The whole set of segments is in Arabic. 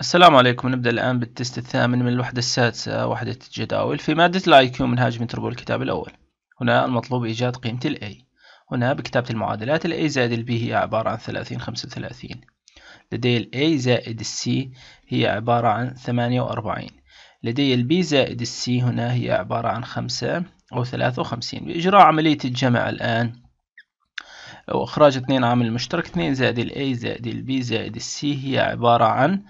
السلام عليكم نبدأ الآن بالتست الثامن من الوحدة السادسة وحدة الجداول في مادة الآي كيو منهاج متربول الكتاب الأول هنا المطلوب إيجاد قيمة الاي هنا بكتابة المعادلات الاي زائد البي هي عبارة عن 30 35 لدي الاي زائد السي هي عبارة عن 48 لدي البي زائد السي هنا هي عبارة عن 5 أو 53 بإجراء عملية الجمع الآن أو إخراج اثنين عامل مشترك اثنين زائد الاي زائد البي زائد السي هي عبارة عن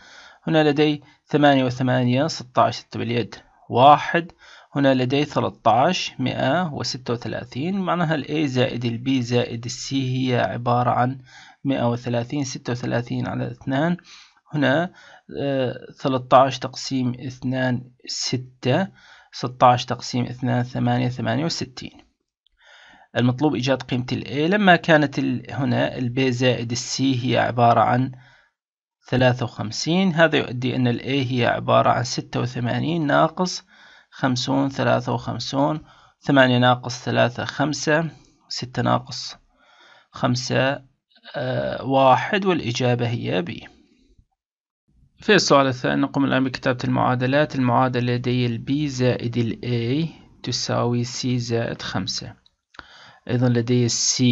هنا لدي ثمانية ستة عشر تكتب اليد واحد هنا لدي 13 136 معناها ال A زائد ال B زائد ال C هي عبارة عن 130 36 على 2 هنا 13 آه، تقسيم 2 6 16 تقسيم 2 8 68 المطلوب إيجاد قيمة ال A لما كانت هنا ال B زائد ال C هي عبارة عن ثلاثة وخمسين هذا يؤدي أن ال A هي عبارة عن ستة وثمانين ناقص خمسون ثلاثة وخمسون ثمانية ناقص ثلاثة خمسة ستة ناقص خمسة آه واحد والإجابة هي B في السؤال الثاني نقوم الآن بكتابة المعادلات المعادلة لدي ال B زائد ال A تساوي C زائد خمسة أيضا لدي ال C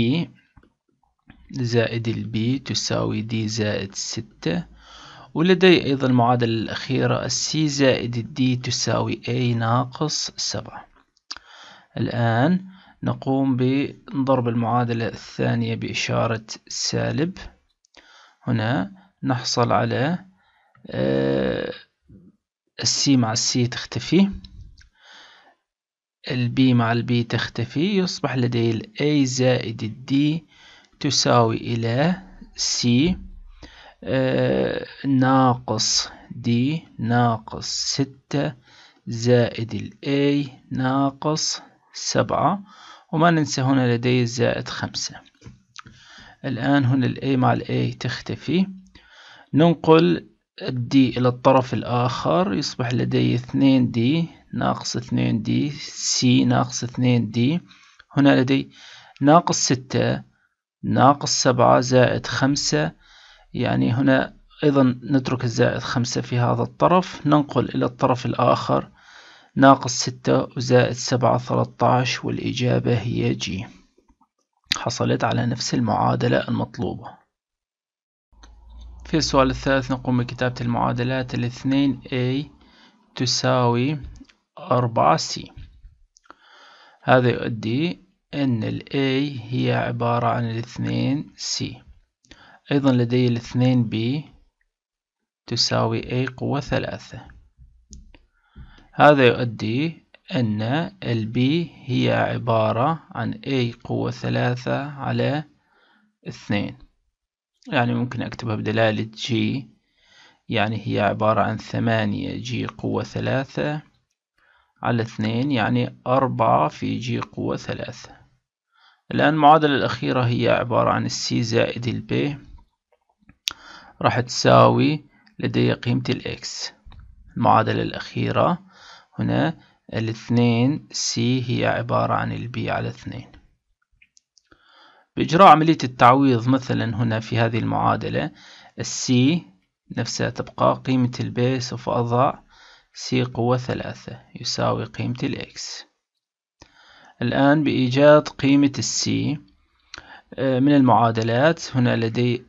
زائد البي تساوي دي زائد ستة ولدي أيضا المعادلة الأخيرة السي زائد الدي تساوي أي ناقص سبعة الآن نقوم بضرب المعادلة الثانية بإشارة سالب هنا نحصل على آه، السي مع السي تختفي البي مع البي تختفي يصبح لدي الاي زائد الدي تساوي إلى سي آه، ناقص دي ناقص ستة زائد الاي ناقص سبعة وما ننسى هنا لدي زائد خمسة الآن هنا الاي مع الاي تختفي ننقل الدي إلى الطرف الآخر يصبح لدي اثنين دي ناقص اثنين دي سي ناقص اثنين دي هنا لدي ناقص ستة ناقص سبعة زائد خمسة يعني هنا أيضا نترك الزائد خمسة في هذا الطرف ننقل إلى الطرف الآخر ناقص ستة وزائد سبعة ثلاثتاش والإجابة هي جي حصلت على نفس المعادلة المطلوبة في السؤال الثالث نقوم بكتابة المعادلات الاثنين A تساوي أربعة C هذا يؤدي أن ال A هي عبارة عن الاثنين C أيضا لدي الاثنين B تساوي A قوة ثلاثة هذا يؤدي أن ال B هي عبارة عن A قوة ثلاثة على اثنين يعني ممكن أكتبها بدلالة G يعني هي عبارة عن ثمانية G قوة ثلاثة على اثنين يعني أربعة في G قوة ثلاثة الآن المعادلة الأخيرة هي عبارة عن السي زائد البي راح تساوي لدي قيمة الإكس المعادلة الأخيرة هنا الاثنين سي هي عبارة عن البي على اثنين بإجراء عملية التعويض مثلا هنا في هذه المعادلة السي نفسها تبقى قيمة البي سوف أضع سي قوة ثلاثة يساوي قيمة الإكس الآن بإيجاد قيمة السي آه، من المعادلات هنا لدي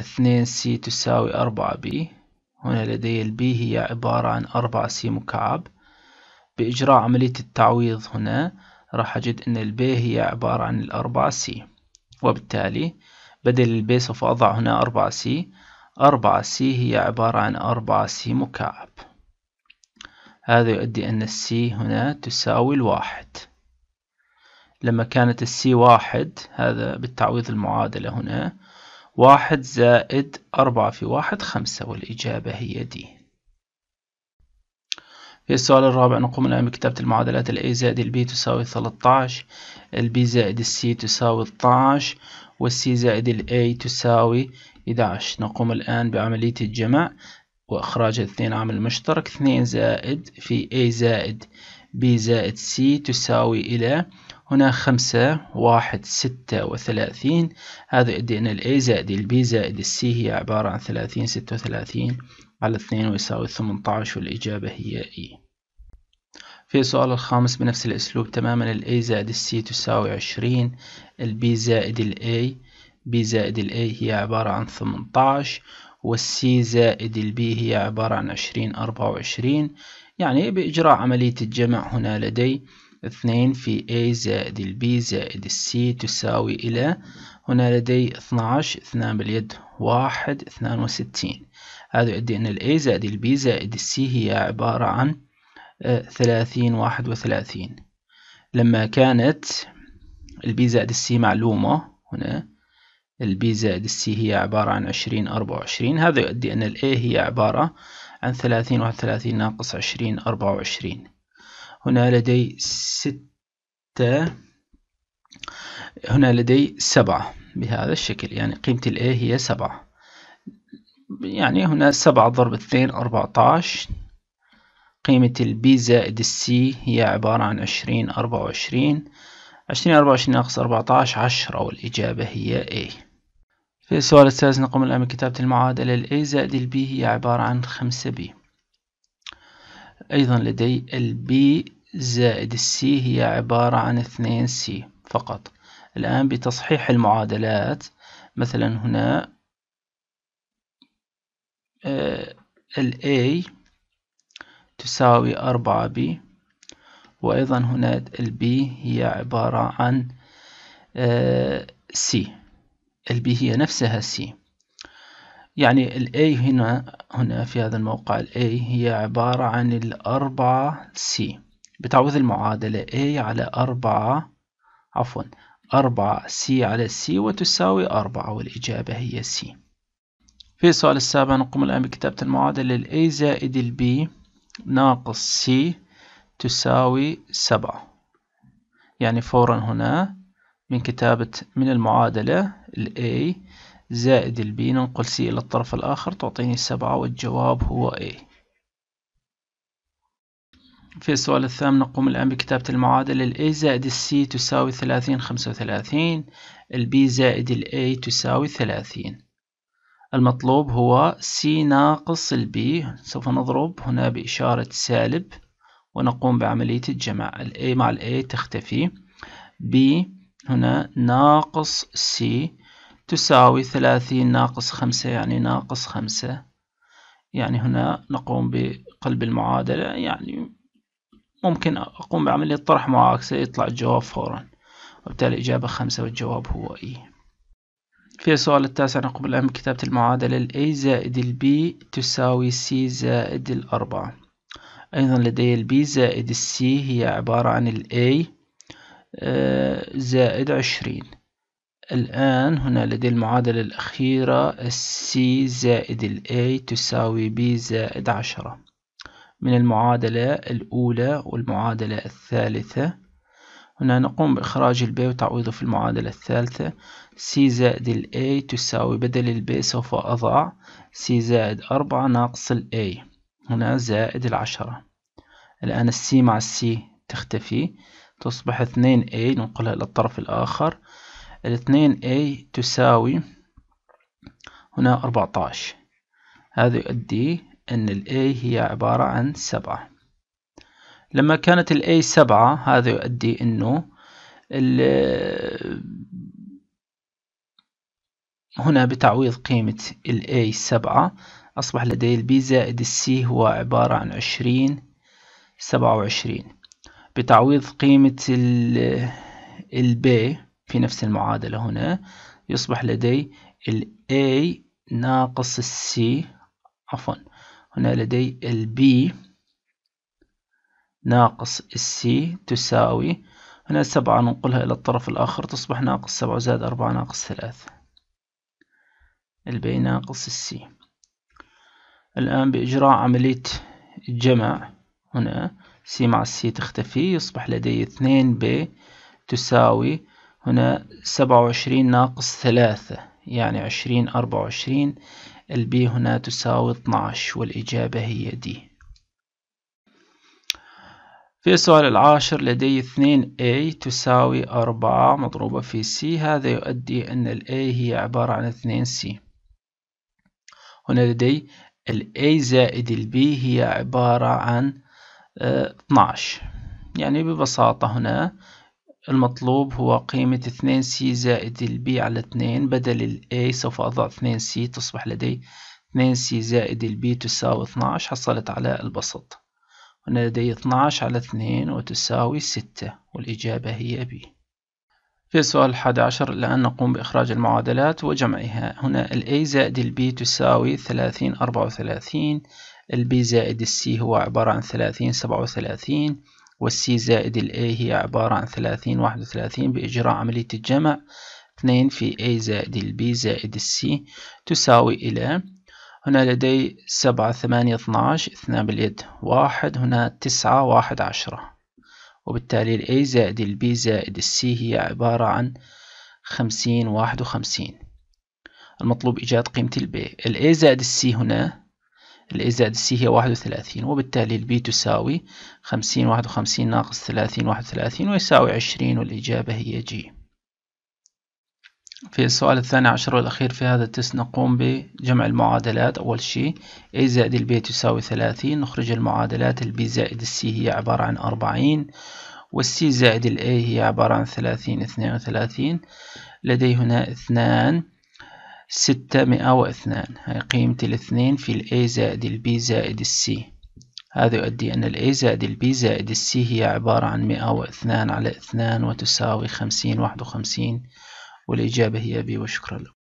2C تساوي 4B هنا لدي البي هي عبارة عن 4C مكعب بإجراء عملية التعويض هنا راح أجد أن البي هي عبارة عن 4 سي وبالتالي بدل البي سوف أضع هنا 4 سي 4 سي هي عبارة عن 4 سي مكعب هذا يؤدي أن السي هنا تساوي الواحد لما كانت السي واحد هذا بالتعويض المعادلة هنا واحد زائد أربعة في واحد خمسة والإجابة هي دي في السؤال الرابع نقوم الآن بكتابة المعادلات ال زائد ال تساوي ثلاثة ال B زائد السي تساوي 12 عشر والسي زائد الأي تساوي 11 نقوم الآن بعملية الجمع وإخراج الاثنين عامل مشترك اثنين زائد في أي زائد بي زائد سي تساوي إلى هنا خمسة واحد ستة وثلاثين هذا يدينا ال A زائد ال B زائد السي C هي عبارة عن ثلاثين ستة وثلاثين على اثنين ويساوي ثمنتاش والإجابة هي E في السؤال الخامس بنفس الأسلوب تماما ال A زائد السي C تساوي عشرين ال B زائد ال A B زائد ال A هي عبارة عن ثمنتعش والسي زائد البي هي عبارة عن عشرين أربعة وعشرين يعني بإجراء عملية الجمع هنا لدي اثنين في A زائد البي زائد السي تساوي إلى هنا لدي 12 اثنان باليد واحد اثنان وستين هذا يؤدي أن A زائد البي زائد السي هي عبارة عن آه، ثلاثين واحد وثلاثين لما كانت البي زائد السي معلومة هنا البي زائد السي هي عبارة عن عشرين أربعة وعشرين هذا يؤدي أن الأي A هي عبارة عن ثلاثين واحد وثلاثين ناقص عشرين أربعة وعشرين هنا لدي ستة هنا لدي سبعة بهذا الشكل يعني قيمة الـ A هي سبعة يعني هنا سبعة ضرب اثنين أربعتاش قيمة الـ B زائد السي هي عبارة عن عشرين أربعة وعشرين عشرين أربعة وعشرين ناقص أربعتاش عشرة والإجابة هي A في السؤال السادس نقوم الآن بكتابة المعادلة الـ A زائد الـ B هي عبارة عن خمسة B أيضا لدي الـ B زائد السي هي عبارة عن اثنين سي فقط الآن بتصحيح المعادلات مثلا هنا آه، ال A تساوي أربعة B وأيضا هنا ال B هي عبارة عن آه، C ال B هي نفسها C يعني ال A هنا هنا في هذا الموقع ال A هي عبارة عن الأربعة C بتعوض المعادلة A على أربعة عفوا أربعة C على C وتساوي أربعة والإجابة هي C في السؤال السابع نقوم الآن بكتابة المعادلة ال A زائد ال B ناقص C تساوي سبعة يعني فورا هنا من كتابة من المعادلة ال A زائد ال B ننقل C إلى الطرف الآخر تعطيني سبعة والجواب هو A في السؤال الثامن نقوم الآن بكتابة المعادلة الـ A زائد الـ C تساوي ثلاثين خمسة وثلاثين ال B زائد الـ A تساوي ثلاثين المطلوب هو C ناقص الـ B سوف نضرب هنا بإشارة سالب ونقوم بعملية الجمع الـ A مع الـ A تختفي B هنا ناقص C تساوي ثلاثين ناقص خمسة يعني ناقص خمسة يعني هنا نقوم بقلب المعادلة يعني ممكن أقوم بعملية طرح معاكسة يطلع الجواب فورا وبالتالي الإجابة خمسة والجواب هو إي في السؤال التاسع نقوم الآن بكتابة المعادلة ال A زائد ال B تساوي C زائد الأربعة أيضا لدي ال B زائد ال C هي عبارة عن ال A آه، زائد عشرين الآن هنا لدي المعادلة الأخيرة C زائد ال A تساوي B زائد عشرة من المعادلة الأولى والمعادلة الثالثة هنا نقوم بإخراج البي وتعويضه في المعادلة الثالثة C زائد الـ A تساوي بدل البي سوف أضع C زائد أربعة ناقص الـ A هنا زائد العشرة الآن السي مع السي تختفي تصبح اثنين اي ننقلها إلى الطرف الآخر الاثنين اي تساوي هنا 14 هذا يؤدي أن ال A هي عبارة عن سبعة لما كانت ال A سبعة هذا يؤدي أنه هنا بتعويض قيمة ال A سبعة أصبح لدي ال B زائد الـ C هو عبارة عن عشرين سبعة وعشرين بتعويض قيمة ال البي في نفس المعادلة هنا يصبح لدي ال A ناقص السي عفوا هنا لدي البي ناقص السي تساوي هنا سبعة ننقلها إلى الطرف الآخر تصبح ناقص سبعة زائد أربعة ناقص ثلاثة البي ناقص السي الآن بإجراء عملية جمع هنا سي مع السي تختفي يصبح لدي اثنين بي تساوي هنا سبعة وعشرين ناقص ثلاثة يعني عشرين أربعة وعشرين البي هنا تساوي 12 والإجابة هي دي في السؤال العاشر لدي 2 A تساوي 4 مضروبة في C هذا يؤدي أن ال A هي عبارة عن 2 C هنا لدي ال A زائد ال B هي عبارة عن 12 آه، يعني ببساطة هنا المطلوب هو قيمة 2C زائد البي على 2 بدل ال A سوف أضع 2C تصبح لدي 2C زائد البي تساوي 12 حصلت على البسط هنا لدي 12 على 2 وتساوي 6 والإجابة هي B في السؤال 11 الآن نقوم بإخراج المعادلات وجمعها هنا ال A زائد البي تساوي 30 34 البي زائد السي هو عبارة عن 30 37 والسي زائد الاي هي عبارة عن ثلاثين واحد وثلاثين بإجراء عملية الجمع اثنين في اي زائد البي زائد السي تساوي إلى هنا لدي سبعة ثمانية اثناش اثنان باليد واحد هنا تسعة واحد عشرة وبالتالي الاي زائد البي زائد السي هي عبارة عن خمسين واحد وخمسين المطلوب إيجاد قيمة البي الاي زائد السي هنا ال A زائد C هي واحد وثلاثين وبالتالي ال B تساوي خمسين واحد وخمسين ناقص ثلاثين واحد وثلاثين ويساوي عشرين والإجابة هي G في السؤال الثاني عشر والأخير في هذا التست نقوم بجمع المعادلات أول شيء A زائد B تساوي ثلاثين نخرج المعادلات البي زائد السي هي عبارة عن أربعين والسي زائد A هي عبارة عن ثلاثين اثنين وثلاثين لدي هنا اثنان ستمائة واثنان هي قيمة الاثنين في ال A زائد ال B زائد ال C هذا يؤدي أن ال A زائد ال B زائد ال C هي عبارة عن مائة واثنان على اثنان وتساوي خمسين واحد وخمسين والإجابة هي B وشكرا لكم